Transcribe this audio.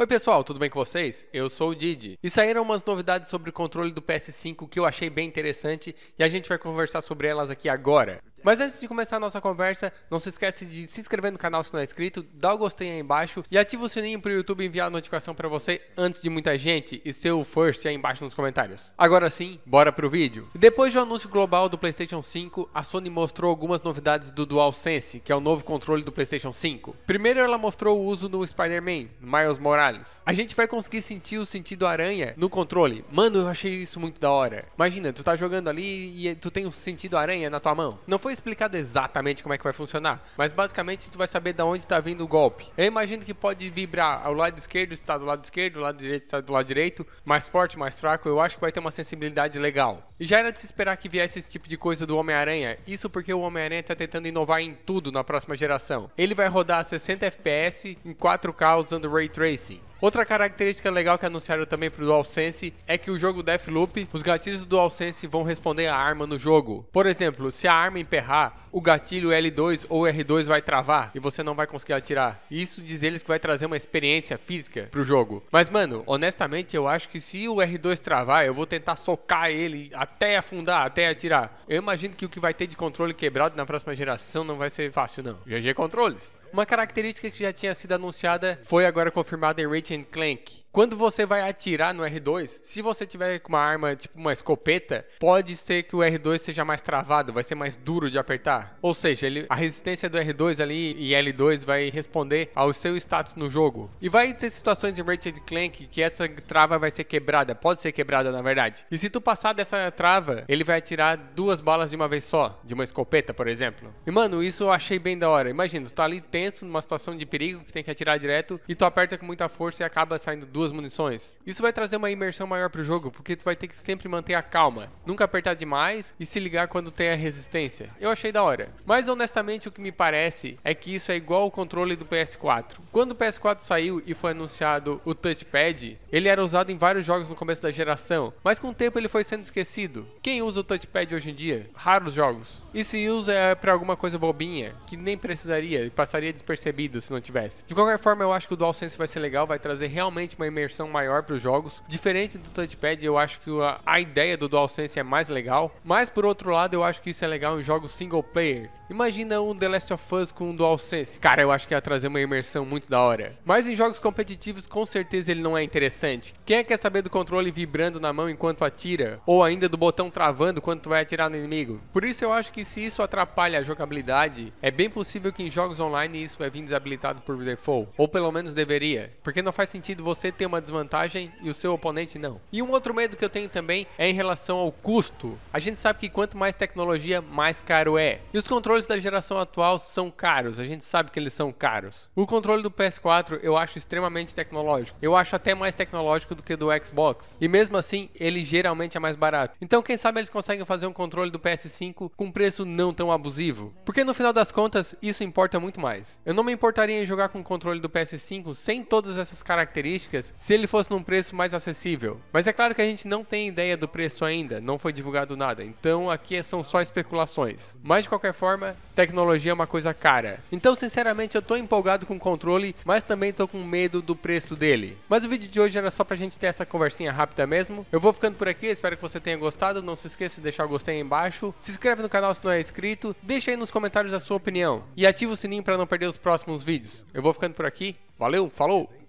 Oi pessoal, tudo bem com vocês? Eu sou o Didi. E saíram umas novidades sobre o controle do PS5 que eu achei bem interessante e a gente vai conversar sobre elas aqui agora. Mas antes de começar a nossa conversa, não se esquece de se inscrever no canal se não é inscrito, dá o gostei aí embaixo e ativa o sininho para o YouTube enviar a notificação para você antes de muita gente e seu first aí embaixo nos comentários. Agora sim, bora pro vídeo. Depois do anúncio global do PlayStation 5, a Sony mostrou algumas novidades do DualSense, que é o novo controle do PlayStation 5. Primeiro ela mostrou o uso do Spider-Man, Miles Morales. A gente vai conseguir sentir o sentido aranha no controle. Mano, eu achei isso muito da hora. Imagina, tu tá jogando ali e tu tem o um sentido aranha na tua mão. Não foi foi explicado exatamente como é que vai funcionar, mas basicamente tu vai saber de onde está vindo o golpe. Eu imagino que pode vibrar ao lado esquerdo está do lado esquerdo, o lado direito está do lado direito, mais forte, mais fraco, eu acho que vai ter uma sensibilidade legal. E já era de se esperar que viesse esse tipo de coisa do Homem-Aranha, isso porque o Homem-Aranha está tentando inovar em tudo na próxima geração. Ele vai rodar a 60 FPS em 4K usando Ray Tracing. Outra característica legal que anunciaram também pro DualSense é que o jogo Deathloop, os gatilhos do DualSense vão responder à arma no jogo. Por exemplo, se a arma emperrar, o gatilho L2 ou R2 vai travar e você não vai conseguir atirar. Isso diz eles que vai trazer uma experiência física pro jogo. Mas mano, honestamente eu acho que se o R2 travar, eu vou tentar socar ele até afundar, até atirar. Eu imagino que o que vai ter de controle quebrado na próxima geração não vai ser fácil não. GG Controles. Uma característica que já tinha sido anunciada foi agora confirmada em and Clank. Quando você vai atirar no R2, se você tiver com uma arma tipo uma escopeta, pode ser que o R2 seja mais travado, vai ser mais duro de apertar. Ou seja, ele, a resistência do R2 ali e L2 vai responder ao seu status no jogo. E vai ter situações em Ratchet Clank que essa trava vai ser quebrada, pode ser quebrada na verdade. E se tu passar dessa trava, ele vai atirar duas balas de uma vez só, de uma escopeta, por exemplo. E mano, isso eu achei bem da hora. Imagina, tu tá ali tem tenso, numa situação de perigo que tem que atirar direto e tu aperta com muita força e acaba saindo duas munições. Isso vai trazer uma imersão maior pro jogo, porque tu vai ter que sempre manter a calma, nunca apertar demais e se ligar quando tem a resistência. Eu achei da hora. Mas honestamente o que me parece é que isso é igual ao controle do PS4. Quando o PS4 saiu e foi anunciado o touchpad, ele era usado em vários jogos no começo da geração, mas com o tempo ele foi sendo esquecido. Quem usa o touchpad hoje em dia? Raros jogos. E se usa é para alguma coisa bobinha, que nem precisaria e passaria passaria despercebido se não tivesse. De qualquer forma, eu acho que o DualSense vai ser legal, vai trazer realmente uma imersão maior para os jogos. Diferente do touchpad, eu acho que a, a ideia do DualSense é mais legal, mas por outro lado, eu acho que isso é legal em jogos single player. Imagina um The Last of Us com um DualSense. Cara, eu acho que ia trazer uma imersão muito da hora. Mas em jogos competitivos, com certeza ele não é interessante. Quem é que quer saber do controle vibrando na mão enquanto atira? Ou ainda do botão travando quando tu vai atirar no inimigo? Por isso eu acho que se isso atrapalha a jogabilidade, é bem possível que em jogos online isso vai é vir desabilitado por default. Ou pelo menos deveria. Porque não faz sentido você ter uma desvantagem e o seu oponente não. E um outro medo que eu tenho também é em relação ao custo. A gente sabe que quanto mais tecnologia, mais caro é. E os controles da geração atual são caros. A gente sabe que eles são caros. O controle do PS4 eu acho extremamente tecnológico. Eu acho até mais tecnológico do que do Xbox. E mesmo assim, ele geralmente é mais barato. Então, quem sabe eles conseguem fazer um controle do PS5 com preço não tão abusivo. Porque no final das contas, isso importa muito mais. Eu não me importaria em jogar com o controle do PS5 sem todas essas características se ele fosse num preço mais acessível. Mas é claro que a gente não tem ideia do preço ainda, não foi divulgado nada, então aqui são só especulações. Mas de qualquer forma, tecnologia é uma coisa cara. Então, sinceramente, eu tô empolgado com o controle, mas também tô com medo do preço dele. Mas o vídeo de hoje era só pra gente ter essa conversinha rápida mesmo. Eu vou ficando por aqui, espero que você tenha gostado. Não se esqueça de deixar o gostei aí embaixo. Se inscreve no canal se não é inscrito. Deixa aí nos comentários a sua opinião. E ativa o sininho para não perder perder os próximos vídeos. Eu vou ficando por aqui. Valeu, falou!